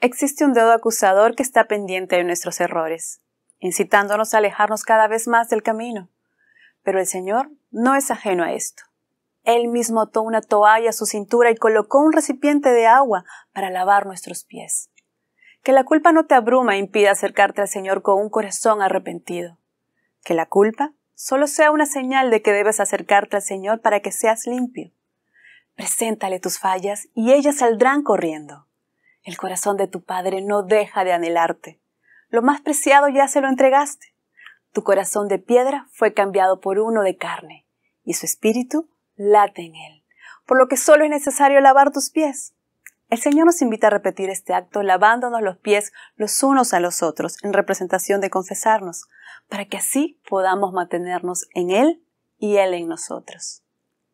Existe un dedo acusador que está pendiente de nuestros errores, incitándonos a alejarnos cada vez más del camino. Pero el Señor no es ajeno a esto. Él mismo ató una toalla a su cintura y colocó un recipiente de agua para lavar nuestros pies. Que la culpa no te abruma e impida acercarte al Señor con un corazón arrepentido. Que la culpa solo sea una señal de que debes acercarte al Señor para que seas limpio. Preséntale tus fallas y ellas saldrán corriendo. El corazón de tu Padre no deja de anhelarte. Lo más preciado ya se lo entregaste. Tu corazón de piedra fue cambiado por uno de carne, y su espíritu late en él, por lo que solo es necesario lavar tus pies. El Señor nos invita a repetir este acto lavándonos los pies los unos a los otros en representación de confesarnos, para que así podamos mantenernos en Él y Él en nosotros.